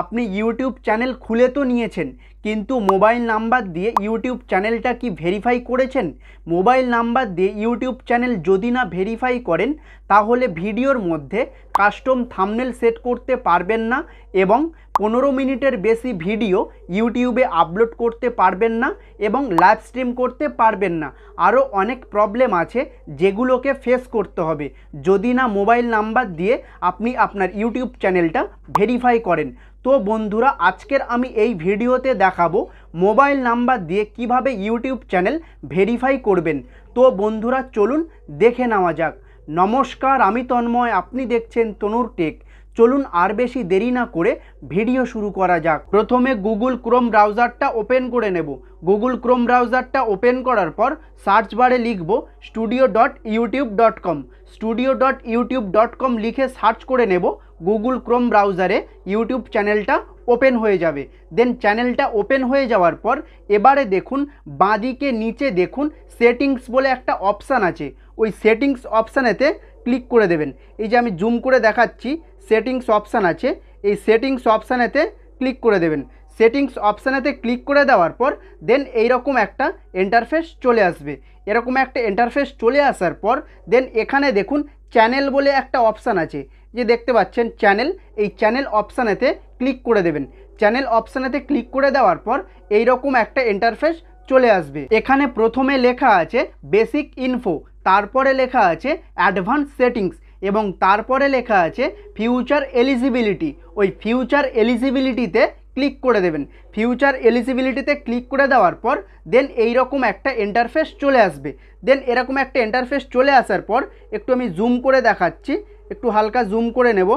আপনি YouTube channel খুলে তো নিয়েছেন কিন্তু মোবাইল নাম্বার দিয়ে ইউটিউব চ্যানেলটা কি ভেরিফাই করেছেন মোবাইল নাম্বার দিয়ে ইউটিউব চ্যানেল যদি না ভেরিফাই করেন তাহলে ভিডিওর মধ্যে কাস্টম থামনেল সেট করতে পারবেন না এবং পনেরো মিনিটের বেশি ভিডিও ইউটিউবে আপলোড করতে পারবেন না এবং লাইভ স্ট্রিম করতে পারবেন না আরও অনেক প্রবলেম আছে যেগুলোকে ফেস করতে হবে যদি না মোবাইল নাম্বার দিয়ে আপনি আপনার ইউটিউব চ্যানেলটা ভেরিফাই করেন তো বন্ধুরা আজকের আমি এই ভিডিওতে দেখাবো মোবাইল নাম্বার দিয়ে কিভাবে ইউটিউব চ্যানেল ভেরিফাই করবেন তো বন্ধুরা চলুন দেখে নেওয়া যাক নমস্কার আমি তন্ময় আপনি দেখছেন তনুর টেক চলুন আর বেশি দেরি না করে ভিডিও শুরু করা যাক প্রথমে গুগল ক্রোম ব্রাউজারটা ওপেন করে নেব গুগল ক্রোম ব্রাউজারটা ওপেন করার পর সার্চ বারে লিখব studio dot YouTube dot com studio dot YouTube dot com লিখে সার্চ করে নেব গুগল ক্রোম ব্রাউজারে ইউটিউব চ্যানেলটা ওপেন হয়ে যাবে দেন চ্যানেলটা ওপেন হয়ে যাওয়ার পর এবারে দেখুন বাঁদিকে নিচে দেখুন সেটিংস বলে একটা অপশান আছে ওই সেটিংস অপশানেতে ক্লিক করে দেবেন এই যে আমি জুম করে দেখাচ্ছি সেটিংস অপশান আছে এই সেটিংস অপশানেতে ক্লিক করে দেবেন সেটিংস অপশানেতে ক্লিক করে দেওয়ার পর দেন এইরকম একটা ইন্টারফেস চলে আসবে এরকম একটা ইন্টারফেস চলে আসার পর দেন এখানে দেখুন চ্যানেল বলে একটা অপশান আছে যে দেখতে পাচ্ছেন চ্যানেল এই চ্যানেল অপশানেতে ক্লিক করে দেবেন চ্যানেল অপশানেতে ক্লিক করে দেওয়ার পর এই রকম একটা ইন্টারফেস চলে আসবে এখানে প্রথমে লেখা আছে বেসিক ইনফো তারপরে লেখা আছে অ্যাডভান্স সেটিংস এবং তারপরে লেখা আছে ফিউচার এলিজিবিলিটি ওই ফিউচার এলিজিবিলিটিতে ক্লিক করে দেবেন ফিউচার এলিজিবিলিটিতে ক্লিক করে দেওয়ার পর দেন এইরকম একটা ইন্টারফেস চলে আসবে দেন এরকম একটা ইন্টারফেস চলে আসার পর একটু আমি জুম করে দেখাচ্ছি একটু হালকা জুম করে নেব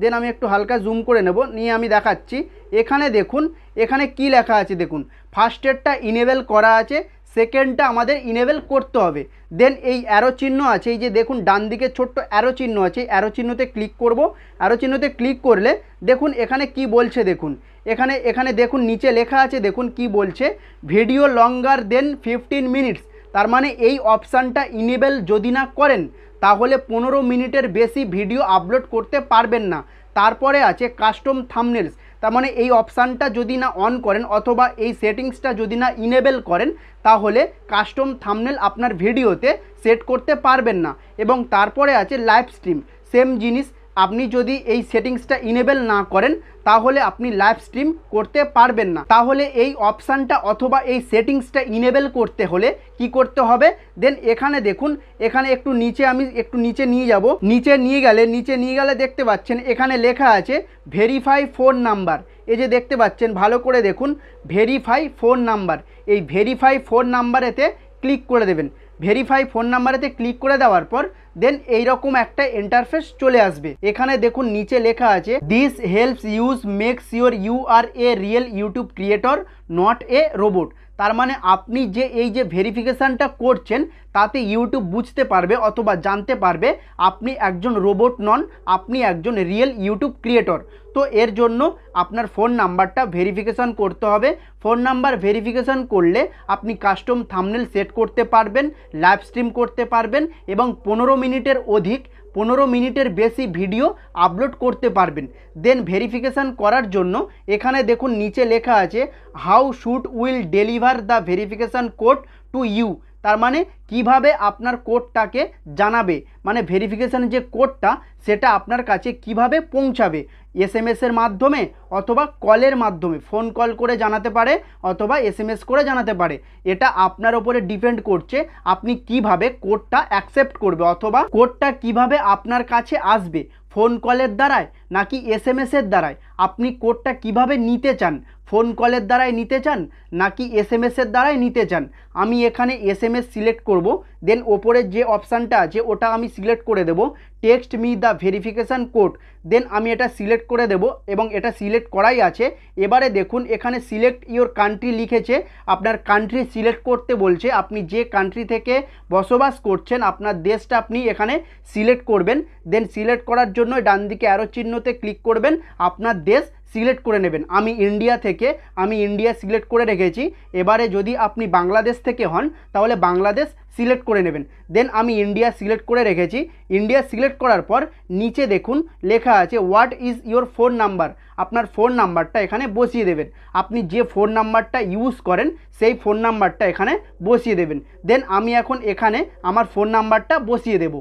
দেন আমি একটু হালকা জুম করে নেব নিয়ে আমি দেখাচ্ছি এখানে দেখুন এখানে কি লেখা আছে দেখুন ফার্স্ট এডটা ইনেবেল করা আছে সেকেন্ডটা আমাদের ইনেবেল করতে হবে দেন এই অ্যারো চিহ্ন আছে এই যে দেখুন ডান দিকে ছোট্ট অ্যারো চিহ্ন আছে অ্যারো চিহ্নতে ক্লিক করব অ্যারো চিহ্নতে ক্লিক করলে দেখুন এখানে কি বলছে দেখুন এখানে এখানে দেখুন নিচে লেখা আছে দেখুন কি বলছে video longer than fifteen minutes তার মানে এই অপশানটা ইনেবেল যদি না করেন তাহলে পনেরো মিনিটের বেশি ভিডিও আপলোড করতে পারবেন না তারপরে আছে কাস্টম থামনেলস তার মানে এই অপশানটা যদি না অন করেন অথবা এই সেটিংসটা যদি না ইনেবেল করেন তাহলে কাস্টম থামনেল আপনার ভিডিওতে সেট করতে পারবেন না এবং তারপরে আছে লাইভ স্ট্রিম সেম জিনিস আপনি যদি এই সেটিংসটা ইনেবেল না করেন তাহলে আপনি লাইভ স্ট্রিম করতে পারবেন না তাহলে এই অপশানটা অথবা এই সেটিংসটা ইনেবেল করতে হলে কি করতে হবে দেন এখানে দেখুন এখানে একটু নিচে আমি একটু নিচে নিয়ে যাব নিচে নিয়ে গেলে নিচে নিয়ে গেলে দেখতে পাচ্ছেন এখানে লেখা আছে ভেরিফাই ফোন নাম্বার এই যে দেখতে পাচ্ছেন ভালো করে দেখুন ভেরিফাই ফোন নাম্বার এই ভেরিফাই ফোন নাম্বারেতে ক্লিক করে দেবেন ভেরিফাই ফোন নাম্বারেতে ক্লিক করে দেওয়ার পর দেন এইরকম একটা ইন্টারফেস চলে আসবে এখানে দেখুন নিচে লেখা আছে this helps use makes your you are a real YouTube creator not a robot তার মানে আপনি যে এই যে ভেরিফিকেশানটা করছেন তাতে ইউটিউব বুঝতে পারবে অথবা জানতে পারবে আপনি একজন রোবট নন আপনি একজন রিয়েল ইউটিউব ক্রিয়েটর তো এর জন্য আপনার ফোন নাম্বারটা ভেরিফিকেশান করতে হবে ফোন নাম্বার ভেরিফিকেশান করলে আপনি কাস্টম থামনেল সেট করতে পারবেন লাইভ স্ট্রিম করতে পারবেন এবং পনেরো মিনিটের অধিক পনেরো মিনিটের বেশি ভিডিও আপলোড করতে পারবেন দেন ভেরিফিকেশান করার জন্য এখানে দেখুন নিচে লেখা আছে how should will deliver the verification code to you তার মানে কিভাবে আপনার কোডটাকে জানাবে মানে ভেরিফিকেশান যে কোডটা সেটা আপনার কাছে কিভাবে পৌঁছাবে এস এম এসের মাধ্যমে অথবা কলের মাধ্যমে ফোন কল করে জানাতে পারে অথবা এস এম এস করে জানাতে পারে এটা আপনার ওপরে ডিপেন্ড করছে আপনি কিভাবে কোডটা অ্যাকসেপ্ট করবে অথবা কোডটা কিভাবে আপনার কাছে আসবে ফোন কলের দ্বারায় নাকি এস এম এসের দ্বারায় আপনি কোডটা কিভাবে নিতে চান ফোন কলের দ্বারাই নিতে চান নাকি এস এম এসের দ্বারাই নিতে চান আমি এখানে এস এম এস সিলেক্ট করব করব দেন ওপরের যে অপশানটা আছে ওটা আমি সিলেক্ট করে দেব text me the verification code then আমি এটা সিলেক্ট করে দেব এবং এটা সিলেক্ট করাই আছে এবারে দেখুন এখানে সিলেক্ট ইওর কান্ট্রি লিখেছে আপনার কান্ট্রি সিলেক্ট করতে বলছে আপনি যে কান্ট্রি থেকে বসবাস করছেন আপনার দেশটা আপনি এখানে সিলেক্ট করবেন দেন সিলেক্ট করার জন্য ডান দিকে অ্যারো চিহ্নতে ক্লিক করবেন আপনার দেশ সিলেক্ট করে নেবেন আমি ইন্ডিয়া থেকে আমি ইন্ডিয়া সিলেক্ট করে রেখেছি এবারে যদি আপনি বাংলাদেশ থেকে হন তাহলে বাংলাদেশ সিলেক্ট করে নেবেন দেন আমি ইন্ডিয়া সিলেক্ট করে রেখেছি ইন্ডিয়া সিলেক্ট করার পর নিচে দেখুন লেখা আছে what is your phone number আপনার ফোন নাম্বারটা এখানে বসিয়ে দেবেন আপনি যে ফোন নাম্বারটা ইউজ করেন সেই ফোন নাম্বারটা এখানে বসিয়ে দেবেন দেন আমি এখন এখানে আমার ফোন নাম্বারটা বসিয়ে দেবো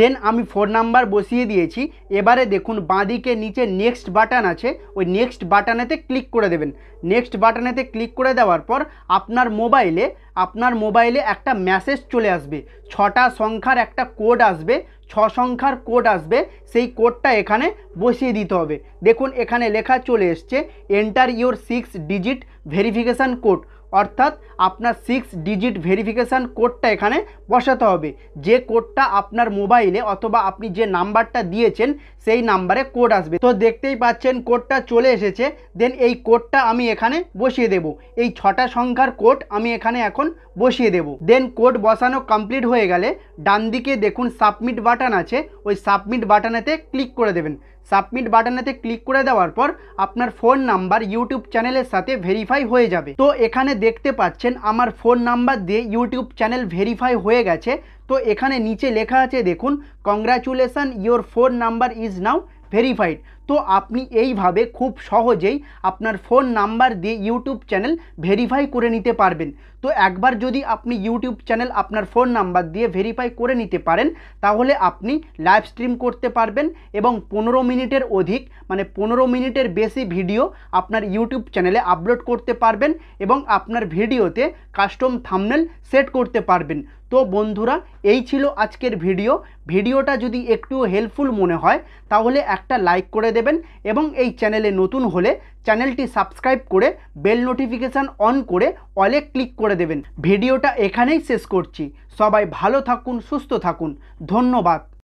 দেন আমি ফোন নাম্বার বসিয়ে দিয়েছি এবারে দেখুন বাঁদিকে নিচে নেক্সট বাটন আছে ওই নেক্সট বাটনেতে ক্লিক করে দেবেন নেক্সট বাটনেতে ক্লিক করে দেওয়ার পর আপনার মোবাইলে আপনার মোবাইলে একটা মেসেজ চলে আসবে ছটা সংখ্যার একটা কোড আসবে ছ সংখ্যার কোড আসবে সেই কোডটা এখানে বসিয়ে দিতে হবে দেখুন এখানে লেখা চলে এসছে enter your six digit verification code অর্থাৎ আপনার সিক্স ডিজিট ভেরিফিকেশান কোডটা এখানে বসাতে হবে যে কোডটা আপনার মোবাইলে অথবা আপনি যে নাম্বারটা দিয়েছেন সেই নাম্বারে কোড আসবে তো দেখতেই পাচ্ছেন কোডটা চলে এসেছে দেন এই কোডটা আমি এখানে বসিয়ে দেব এই ছটা সংখ্যার কোড আমি এখানে এখন বসিয়ে দেব দেন কোড বসানো কমপ্লিট হয়ে গেলে ডান দিকে দেখুন সাবমিট বাটন আছে ওই সাবমিট বাটনেতে ক্লিক করে দেবেন সাবমিট বাটনেতে ক্লিক করে দেওয়ার পর আপনার ফোন নাম্বার ইউটিউব চ্যানেলের সাথে ভেরিফাই হয়ে যাবে তো এখানে দেখতে পাচ্ছেন আমার ফোন নাম্বার দিয়ে ইউটিউব চ্যানেল ভেরিফাই হয়ে গেছে তো এখানে নিচে লেখা আছে দেখুন congratulation your phone number is now verified তো আপনি এইভাবে খুব সহজেই আপনার ফোন নাম্বার দিয়ে ইউটিউব চ্যানেল ভেরিফাই করে নিতে পারবেন তো একবার যদি আপনি ইউটিউব চ্যানেল আপনার ফোন নাম্বার দিয়ে ভেরিফাই করে নিতে পারেন তাহলে আপনি লাইভ স্ট্রিম করতে পারবেন এবং পনেরো মিনিটের অধিক মানে পনেরো মিনিটের বেশি ভিডিও আপনার ইউটিউব চ্যানেলে আপলোড করতে পারবেন এবং আপনার ভিডিওতে কাস্টম থামনেল সেট করতে পারবেন তো বন্ধুরা এই ছিল আজকের ভিডিও ভিডিওটা যদি একটু হেল্পফুল মনে হয় তাহলে একটা লাইক করে দেবেন এবং এই চ্যানেলে নতুন হলে চ্যানেলটি সাবস্ক্রাইব করে বেল নোটিফিকেশান অন করে অলে ক্লিক করে দেবেন ভিডিওটা এখানেই শেষ করছি সবাই ভালো থাকুন সুস্থ থাকুন ধন্যবাদ